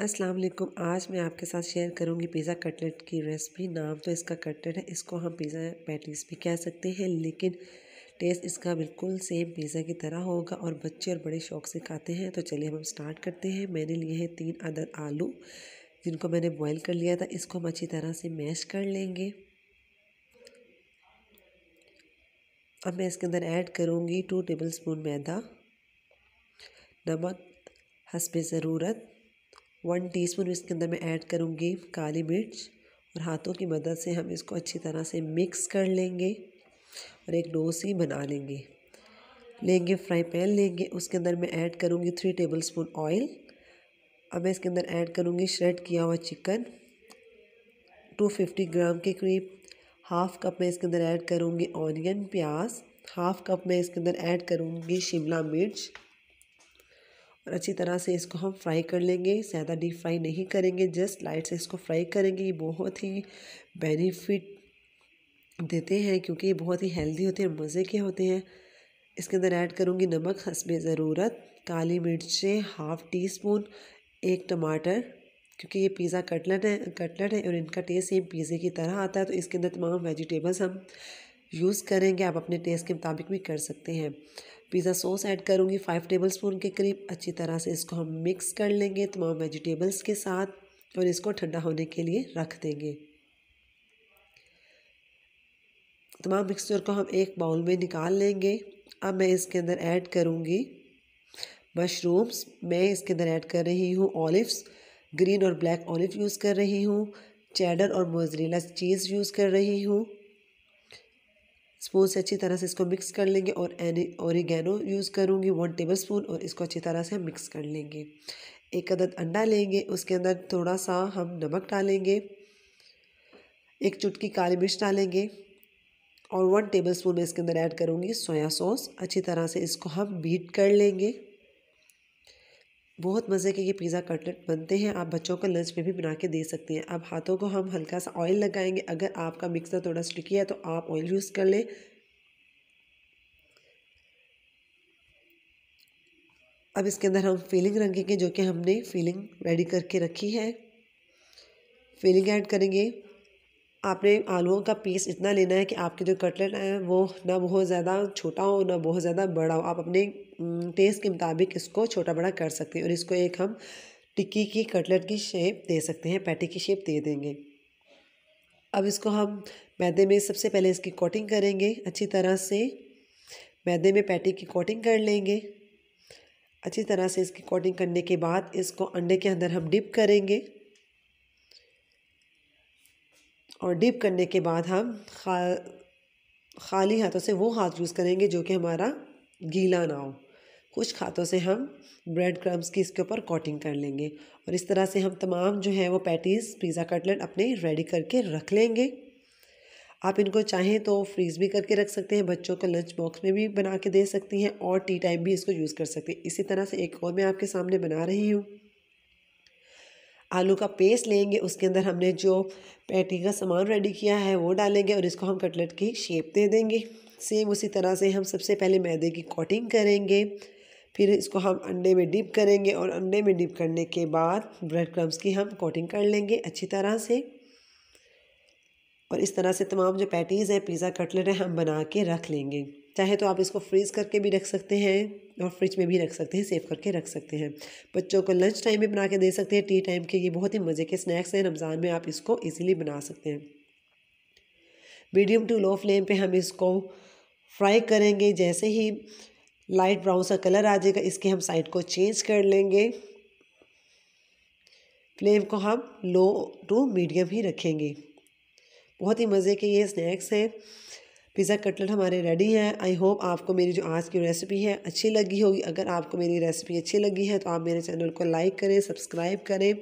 अस्सलाम वालेकुम आज मैं आपके साथ शेयर करूंगी पिज़्ज़ा कटलेट की रेसिपी नाम तो इसका कटलेट है इसको हम पिज़्ज़ा पैटीज भी कह सकते हैं लेकिन टेस्ट इसका बिल्कुल सेम पिज़्ज़ा की तरह होगा और बच्चे और बड़े शौक से खाते हैं तो चलिए हम स्टार्ट करते हैं मैंने लिए हैं तीन अदर आलू जिनको मैंने बॉयल कर लिया था इसको हम अच्छी तरह से मैश कर लेंगे अब मैं इसके अंदर ऐड करूँगी टू टेबल स्पून मैदा नमक हंसब ज़रूरत वन टीस्पून इसके अंदर मैं ऐड करूँगी काली मिर्च और हाथों की मदद से हम इसको अच्छी तरह से मिक्स कर लेंगे और एक डोसी बना लेंगे लेंगे फ्राई पैन लेंगे उसके अंदर मैं ऐड करूँगी थ्री टेबल स्पून ऑयल अब मैं इसके अंदर ऐड करूँगी श्रेड किया हुआ चिकन टू फिफ्टी ग्राम के करीब हाफ़ कप मैं इसके अंदर ऐड करूँगी ऑनियन प्याज हाफ़ कप मैं इसके अंदर ऐड करूँगी शिमला मिर्च और अच्छी तरह से इसको हम फ्राई कर लेंगे ज़्यादा डीप फ्राई नहीं करेंगे जस्ट लाइट से इसको फ्राई करेंगे ये बहुत ही बेनिफिट देते हैं क्योंकि ये बहुत ही हेल्दी होते हैं मज़े के होते हैं इसके अंदर ऐड करूँगी नमक हंसबे ज़रूरत काली मिर्चें हाफ़ टी स्पून एक टमाटर क्योंकि ये पिज़्ज़ा कटलेट है कटलेट है और इनका टेस्ट सेम पिज़्ज़े की तरह आता है तो इसके अंदर तमाम वेजिटेबल्स हम यूज़ करेंगे आप अपने टेस्ट के मुताबिक भी कर सकते हैं पिज़्ज़ा सॉस ऐड करूँगी फ़ाइव टेबल स्पून के करीब अच्छी तरह से इसको हम मिक्स कर लेंगे तमाम वेजिटेबल्स के साथ और इसको ठंडा होने के लिए रख देंगे तमाम मिक्सचर को हम एक बाउल में निकाल लेंगे अब मैं इसके अंदर ऐड करूँगी मशरूम्स मैं इसके अंदर ऐड कर रही हूँ ऑलिव्स ग्रीन और ब्लैक ऑलिव यूज़ कर रही हूँ चैडर और मोजरीला चीज़ यूज़ कर रही हूँ स्पून से अच्छी तरह से इसको मिक्स कर लेंगे और एनी औरिगेनो यूज़ करूँगी वन टेबल स्पून और इसको अच्छी तरह से मिक्स कर लेंगे एक अदद अंडा लेंगे उसके अंदर थोड़ा सा हम नमक डालेंगे एक चुटकी काली मिर्च डालेंगे और वन टेबल स्पून मैं इसके अंदर ऐड करूँगी सोया सॉस अच्छी तरह से इसको हम बीट कर लेंगे बहुत मज़े के ये पिज़्ज़ा कटलेट बनते हैं आप बच्चों को लंच में भी बना के दे सकते हैं अब हाथों को हम हल्का सा ऑयल लगाएंगे अगर आपका मिक्सर थोड़ा स्टिकी है तो आप ऑयल यूज़ कर लें अब इसके अंदर हम फीलिंग रखेंगे जो कि हमने फीलिंग रेडी करके रखी है फीलिंग ऐड करेंगे आपने आलूओं का पीस इतना लेना है कि आपके जो कटलेट हैं वो ना बहुत ज़्यादा छोटा हो ना बहुत ज़्यादा बड़ा हो आप अपने टेस्ट के मुताबिक इसको छोटा बड़ा कर सकते हैं और इसको एक हम टिक्की की कटलेट की शेप दे सकते हैं पैटी की शेप दे देंगे अब इसको हम मैदे में सबसे पहले इसकी कोटिंग करेंगे अच्छी तरह से मैदे में पैटी की कोटिंग कर लेंगे अच्छी तरह से इसकी कोटिंग करने के बाद इसको अंडे के अंदर हम डिप करेंगे और डिप करने के बाद हम खा खाली हाथों से वो हाथ यूज़ करेंगे जो कि हमारा गीला ना हो कुछ हाथों से हम ब्रेड क्रम्स की इसके ऊपर कोटिंग कर लेंगे और इस तरह से हम तमाम जो है वो पैटीज़ पिज़्ज़ा कटलेट अपने रेडी करके रख लेंगे आप इनको चाहें तो फ्रीज़ भी करके रख सकते हैं बच्चों को लंच बॉक्स में भी बना के दे सकती हैं और टी टाइम भी इसको यूज़ कर सकते हैं इसी तरह से एक और मैं आपके सामने बना रही हूँ आलू का पेस्ट लेंगे उसके अंदर हमने जो पैटी का सामान रेडी किया है वो डालेंगे और इसको हम कटलेट की शेप दे देंगे सेम उसी तरह से हम सबसे पहले मैदे की कोटिंग करेंगे फिर इसको हम अंडे में डिप करेंगे और अंडे में डिप करने के बाद ब्रेड क्रम्स की हम कोटिंग कर लेंगे अच्छी तरह से और इस तरह से तमाम जो पैटीज़ हैं पिज़्ज़ा कटलेट हैं हम बना के रख लेंगे चाहे तो आप इसको फ्रीज़ करके भी रख सकते हैं और फ्रिज में भी रख सकते हैं सेव करके रख सकते हैं बच्चों को लंच टाइम में बना के दे सकते हैं टी टाइम के ये बहुत ही मज़े के स्नैक्स हैं रमज़ान में आप इसको ईजीली बना सकते हैं मीडियम टू लो फ्लेम पर हम इसको फ्राई करेंगे जैसे ही लाइट ब्राउन सा कलर आ जाएगा इसके हम साइड को चेंज कर लेंगे फ्लेम को हम लो टू मीडियम ही रखेंगे बहुत ही मज़े के ये स्नैक्स हैं पिज़्ज़ा कटलेट हमारे रेडी हैं आई होप आपको मेरी जो आज की रेसिपी है अच्छी लगी होगी अगर आपको मेरी रेसिपी अच्छी लगी है तो आप मेरे चैनल को लाइक करें सब्सक्राइब करें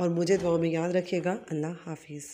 और मुझे दुआ में याद रखिएगा अल्लाह हाफिज़